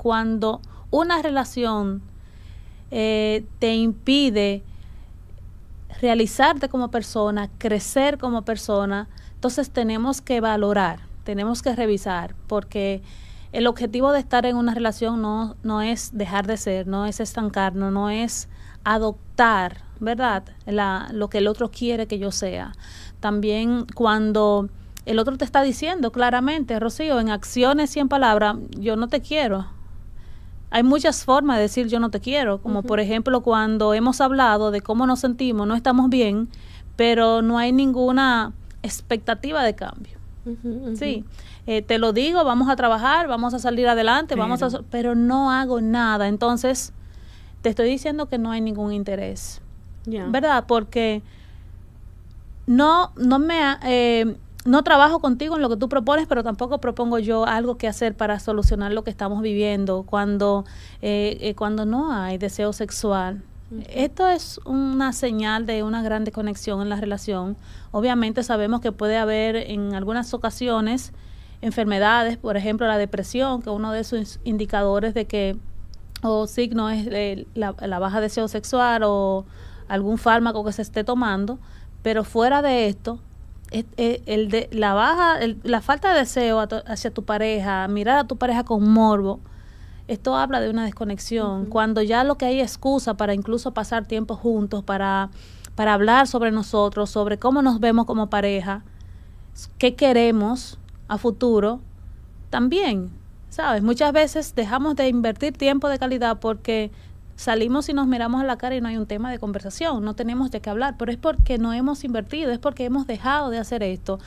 cuando una relación eh, te impide realizarte como persona, crecer como persona, entonces tenemos que valorar, tenemos que revisar, porque el objetivo de estar en una relación no, es dejar de ser, no es estancarnos, no es adoptar, ¿verdad? La, lo que el otro quiere que yo sea. También cuando el otro te está diciendo claramente, Rocío, en acciones y en palabras, yo no te quiero, hay muchas formas de decir yo no te quiero, como por ejemplo cuando hemos hablado de cómo nos sentimos, no estamos bien, pero no hay ninguna expectativa de cambio. Sí, eh, te lo digo, vamos a trabajar, vamos a salir adelante, vamos a, pero no hago nada. Entonces, te estoy diciendo que no hay ningún interés, ¿verdad? Porque no, no me, eh, no trabajo contigo en lo que tú propones, pero tampoco propongo yo algo que hacer para solucionar lo que estamos viviendo cuando, eh, eh, cuando no hay deseo sexual. Esto es una señal de una gran desconexión en la relación. Obviamente sabemos que puede haber en algunas ocasiones enfermedades, por ejemplo la depresión, que uno de sus indicadores de que o signo es la, la baja deseo sexual o algún fármaco que se esté tomando, pero fuera de esto, el de, la baja, la falta de deseo hacia tu pareja, mirar a tu pareja con morbo, esto habla de una desconexión. Cuando ya lo que hay excusa para incluso pasar tiempo juntos, para, para hablar sobre nosotros, sobre cómo nos vemos como pareja, qué queremos a futuro, también, ¿sabes? Muchas veces dejamos de invertir tiempo de calidad porque salimos y nos miramos a la cara y no hay un tema de conversación, no tenemos de qué hablar, pero es porque no hemos invertido, es porque hemos dejado de hacer esto.